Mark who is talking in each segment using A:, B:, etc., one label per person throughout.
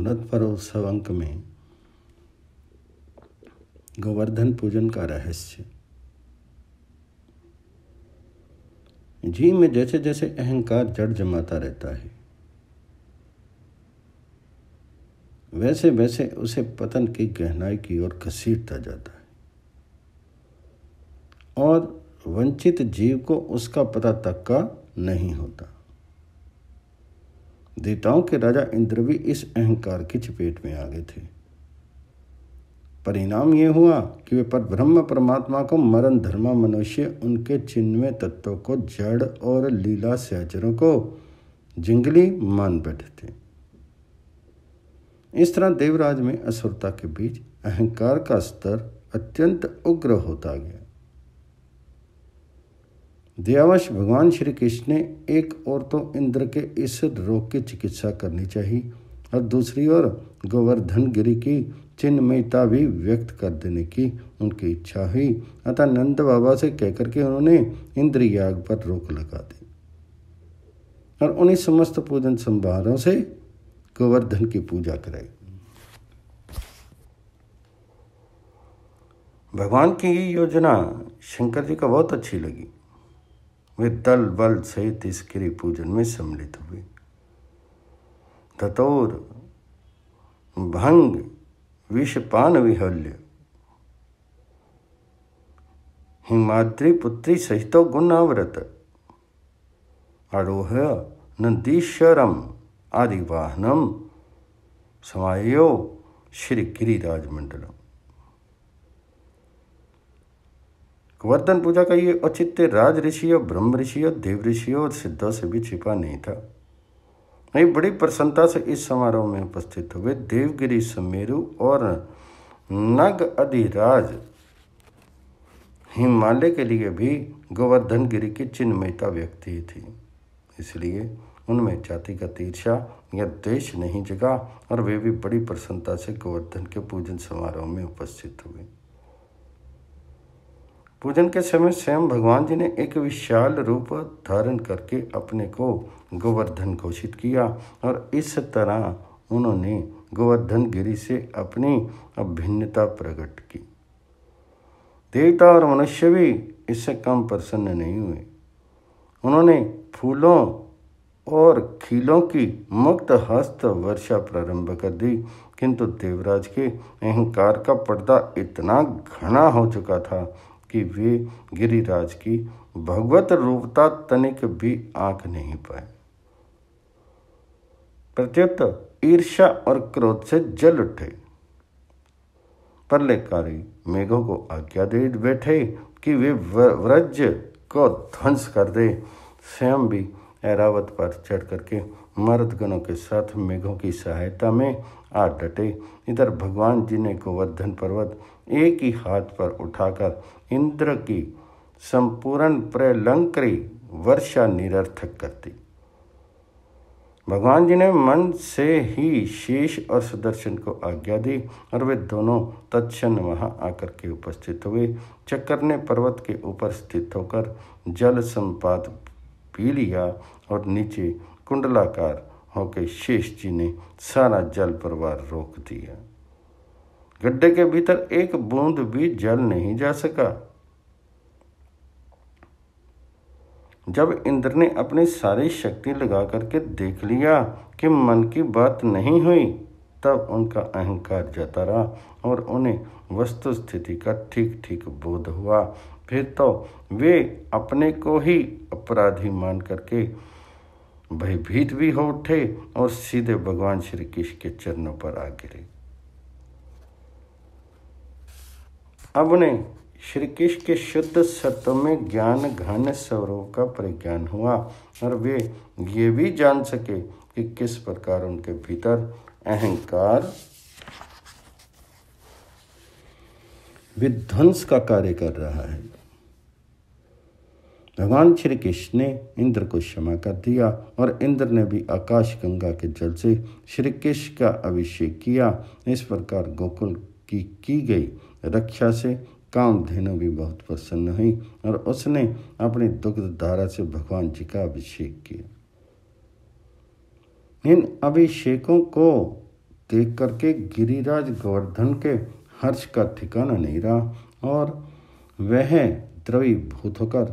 A: हुनदपरोत्सव अंक में गोवर्धन पूजन का रहस्य जी में जैसे जैसे अहंकार जड़ जमाता रहता है वैसे वैसे उसे पतन की गहनाई की ओर घसीटता जाता है और वंचित जीव को उसका पता तक का नहीं होता देवताओं के राजा इंद्र भी इस अहंकार की चपेट में आ गए थे परिणाम ये हुआ कि वे पर ब्रह्म परमात्मा को मरण धर्मा मनुष्य उनके चिन्हमय तत्वों को जड़ और लीला सहचरों को जंगली मान बैठे थे इस तरह देवराज में असुरता के बीच अहंकार का स्तर अत्यंत उग्र होता गया दयावश भगवान श्री कृष्ण ने एक और तो इंद्र के इस रोग की चिकित्सा करनी चाहिए और दूसरी ओर गोवर्धन गिरी की चिन्हमयता भी व्यक्त कर देने की उनकी इच्छा हुई अतः नंद बाबा से कहकर के उन्होंने इंद्र याग पर रोक लगा दी और उन्हीं समस्त पूजन संभारों से गोवर्धन की पूजा कराई भगवान की ये योजना शंकर जी को बहुत अच्छी लगी वे तल बल सहित इस गिरी पूजन में सम्मिलित हुए ततोर भंग विषपान विहल्य हिमाद्री पुत्री सहित गुणाव्रत आरोह नंदीश्वरम आदि वाहनम समायो श्री गिरिराज मंडलम गोवर्धन पूजा का ये औचित्य राज ऋषियों ब्रह्म ऋषियों देव ऋषियों और सिद्धों से भी छिपा नहीं था वही बड़ी प्रसन्नता से इस समारोह में उपस्थित हुए देवगिरी समेरु और नग अधिराज हिमालय के लिए भी गोवर्धन गिरी की चिन्हमयता व्यक्ति थी इसलिए उनमें जाति का तीर्षा या देश नहीं जगा और वे भी बड़ी प्रसन्नता से गोवर्धन के पूजन समारोह में उपस्थित हुए पूजन के समय स्वयं भगवान जी ने एक विशाल रूप धारण करके अपने को गोवर्धन घोषित किया और इस तरह उन्होंने गोवर्धन गिरी से अपनी अभिन्नता प्रकट की देवता और मनुष्य भी इससे कम प्रसन्न नहीं हुए उन्होंने फूलों और खीलों की मुक्त हस्त वर्षा प्रारंभ कर दी किंतु देवराज के अहंकार का पर्दा इतना घना हो चुका था कि वे गिरिराज की भगवत रूपता तनिक भी आंख नहीं पाए प्रत्युत ईर्षा और क्रोध से जल उठे परलेकारी मेघों को आज्ञा दे बैठे कि वे व्रज को ध्वंस कर दे स्वयं भी ऐरावत पर चढ़ करके मर्दगणों के साथ मेघों की सहायता में आ डटे इधर भगवान जी ने गोवर्धन पर्वत एक ही हाथ पर उठाकर इंद्र की संपूर्ण प्रलंकरी वर्षा निरर्थक करती भगवान जी ने मन से ही शेष और सुदर्शन को आज्ञा दी और वे दोनों तत्न वहां आकर के उपस्थित हुए चक्कर ने पर्वत के ऊपर स्थित होकर जल संपात पी लिया और नीचे कुंडलाकार होकर शेष जी ने सारा जल प्रवाह रोक दिया गड्ढे के भीतर एक बूंद भी जल नहीं जा सका जब इंद्र ने अपनी सारी शक्ति लगा करके देख लिया कि मन की बात नहीं हुई तब उनका अहंकार जाता रहा और उन्हें वस्तु स्थिति का ठीक ठीक बोध हुआ फिर तो वे अपने को ही अपराधी मान करके भयभीत भी हो उठे और सीधे भगवान श्री कृष्ण के चरणों पर आ गिरे अब ने श्री कृष्ण के शुद्ध सत्व में ज्ञान घन स्वरूप का परिज्ञान हुआ और वे ये भी जान सके कि किस प्रकार उनके भीतर अहंकार विध्वंस का कार्य कर रहा है भगवान श्री कृष्ण ने इंद्र को क्षमा कर दिया और इंद्र ने भी आकाश गंगा के जल से श्री कृष्ण का अभिषेक किया इस प्रकार गोकुल की की गई रक्षा से कामधेनु भी बहुत प्रसन्न हुई और उसने अपनी दुग्ध धारा से भगवान जी का अभिषेक किया इन अभिषेकों को देख करके गिरिराज गोवर्धन के हर्ष का ठिकाना नहीं रहा और वह भूत होकर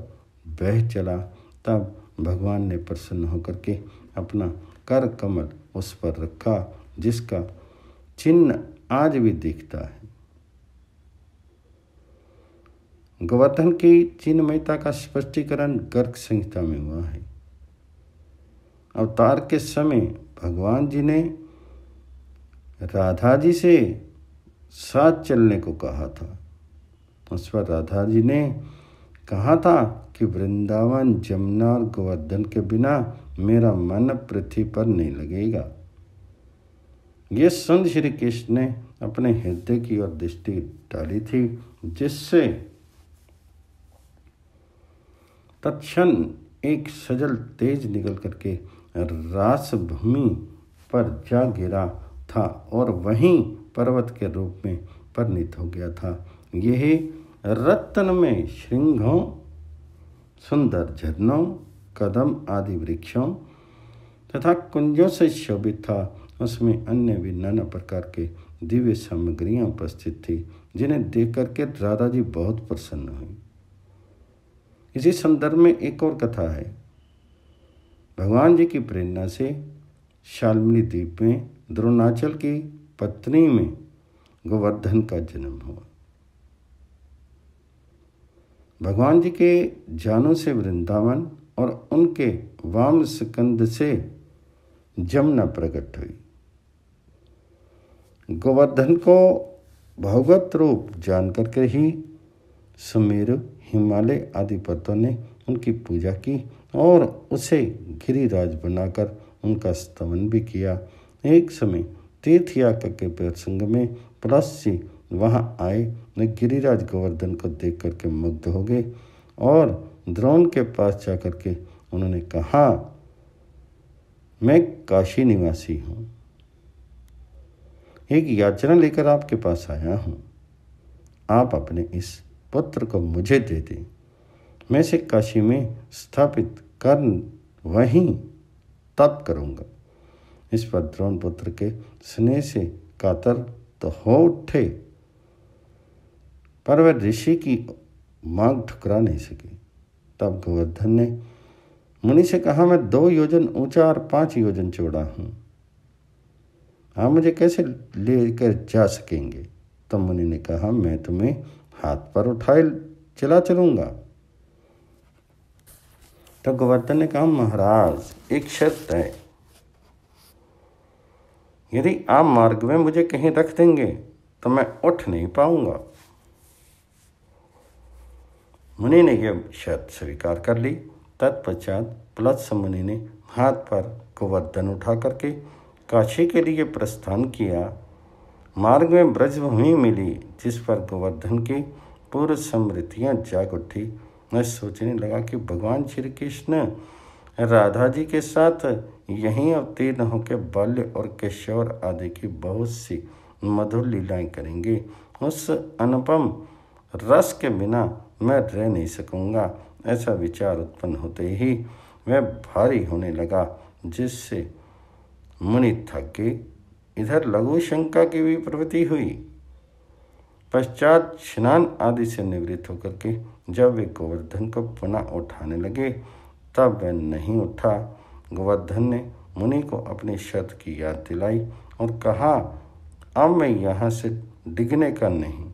A: बह चला तब भगवान ने प्रसन्न होकर के अपना कर कमल उस पर रखा जिसका चिन्ह आज भी दिखता है गोवर्धन की चिन्हमयता का स्पष्टीकरण गर्ग संहिता में हुआ है अवतार के समय भगवान जी ने राधा जी से साथ चलने को कहा था उस पर राधा जी ने कहा था कि वृंदावन जमुना और गोवर्धन के बिना मेरा मन पृथ्वी पर नहीं लगेगा यह संत श्री कृष्ण ने अपने हृदय की ओर दृष्टि डाली थी जिससे तत्न एक सजल तेज निकल करके रासभूमि पर जा गिरा था और वहीं पर्वत के रूप में परिणित हो गया था यह रत्न में श्रृंगों सुंदर झरनों कदम आदि वृक्षों तथा कुंजों से शोभित था उसमें अन्य भी नाना प्रकार के दिव्य सामग्रियाँ उपस्थित थी जिन्हें देख करके राधा जी बहुत प्रसन्न हुई इसी संदर्भ में एक और कथा है भगवान जी की प्रेरणा से शालमिनी द्वीप में द्रोणाचल की पत्नी में गोवर्धन का जन्म हुआ भगवान जी के जानों से वृंदावन और उनके वाम स्कंद से जमुना प्रकट हुई गोवर्धन को भगवत रूप जान करके ही सुमेरु हिमालय आदि पर्वतों ने उनकी पूजा की और उसे गिरिराज बनाकर उनका स्तवन भी किया एक समय तीर्थ यात्रा के प्रसंग में पलस्सी वहां आए वे गिरिराज गोवर्धन को देख करके मुग्ध हो गए और द्रोण के पास कर के उन्होंने कहा मैं काशी निवासी हूँ एक याचना लेकर आपके पास आया हूँ आप अपने इस पत्र को मुझे दे दी मैं इसे काशी में स्थापित कर वहीं तप करूंगा इस पर द्रोण पुत्र के स्नेह से कातर तो हो उठे पर वह ऋषि की मांग ठुकरा नहीं सकी तब गोवर्धन ने मुनि से कहा मैं दो योजन ऊंचा और पांच योजन चौड़ा हूं आप मुझे कैसे लेकर जा सकेंगे तब तो मुनि ने कहा मैं तुम्हें हाथ पर उठाए चला चलूंगा तो गोवर्धन ने कहा महाराज एक शर्त है यदि आप मार्ग में मुझे कहीं रख देंगे तो मैं उठ नहीं पाऊंगा मुनि ने यह शर्त स्वीकार कर ली तत्पश्चात प्लस मुनि ने हाथ पर गोवर्धन उठा करके काशी के लिए प्रस्थान किया मार्ग में ब्रजभूमि मिली जिस पर गोवर्धन की पूर्व स्मृतियाँ जाग उठी मैं सोचने लगा कि भगवान श्री कृष्ण राधा जी के साथ यहीं अवतीर्ण होकर बाल्य और किशोर आदि की बहुत सी मधुर लीलाएं करेंगे उस अनुपम रस के बिना मैं रह नहीं सकूंगा ऐसा विचार उत्पन्न होते ही मैं भारी होने लगा जिससे मुनि थक गए इधर लघु शंका की भी प्रवृत्ति हुई पश्चात स्नान आदि से निवृत्त होकर के जब वे गोवर्धन को पुनः उठाने लगे तब वह नहीं उठा गोवर्धन ने मुनि को अपनी शत की याद दिलाई और कहा अब मैं यहाँ से डिगने का नहीं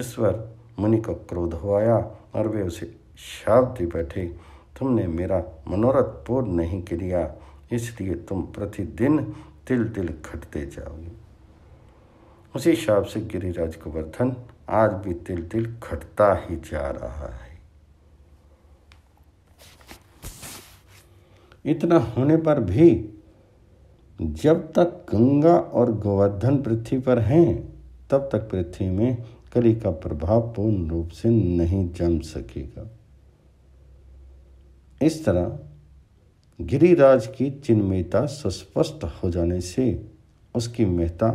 A: इस पर मुनि को क्रोध हो आया और वे उसे शाप दे बैठे तुमने मेरा मनोरथ पूर्ण नहीं किया इसलिए तुम प्रतिदिन तिल तिल खटते जाओ उसी हिसाब से गिरिराज गोवर्धन आज भी तिल तिल खटता ही जा रहा है इतना होने पर भी जब तक गंगा और गोवर्धन पृथ्वी पर हैं तब तक पृथ्वी में कली का प्रभाव पूर्ण रूप से नहीं जम सकेगा इस तरह गिरिराज की चिन्मयता सुस्पष्ट हो जाने से उसकी मेहता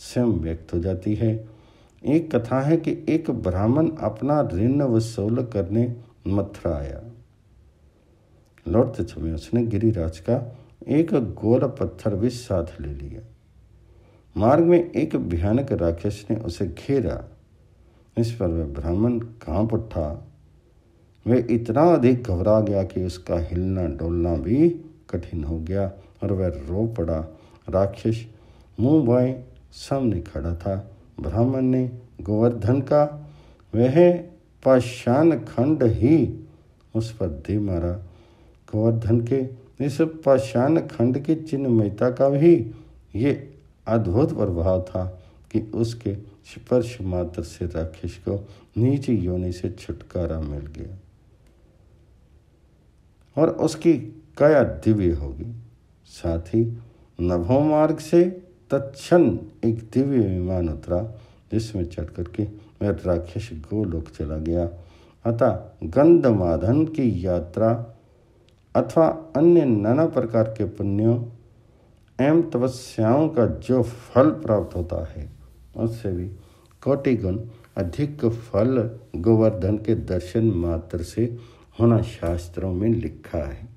A: स्वयं व्यक्त हो जाती है एक कथा है कि एक ब्राह्मण अपना ऋण वसूल करने मथुरा आया लौटते समय उसने गिरिराज का एक गोल पत्थर भी साथ ले लिया मार्ग में एक भयानक राक्षस ने उसे घेरा इस पर वह ब्राह्मण कांप उठा वह इतना अधिक घबरा गया कि उसका हिलना डोलना भी कठिन हो गया और वह रो पड़ा राक्षस मुंह बाय सामने खड़ा था ब्राह्मण ने गोवर्धन का वह पाषाण खंड ही उस पर दे मारा गोवर्धन के इस पाषाण खंड चिन्ह चिन्हमयता का भी ये अद्भुत प्रभाव था कि उसके स्पर्श मात्र से राक्षस को नीचे योनि से छुटकारा मिल गया और उसकी काया दिव्य होगी साथ ही नभो मार्ग से तत्न एक दिव्य विमान उतरा जिसमें चढ़ करके वह राक्षस गोलोक चला गया अतः गंधमाधन की यात्रा अथवा अन्य नाना प्रकार के पुण्यों एवं तपस्याओं का जो फल प्राप्त होता है उससे भी कोटिगुण अधिक फल गोवर्धन के दर्शन मात्र से होना शास्त्रों में लिखा है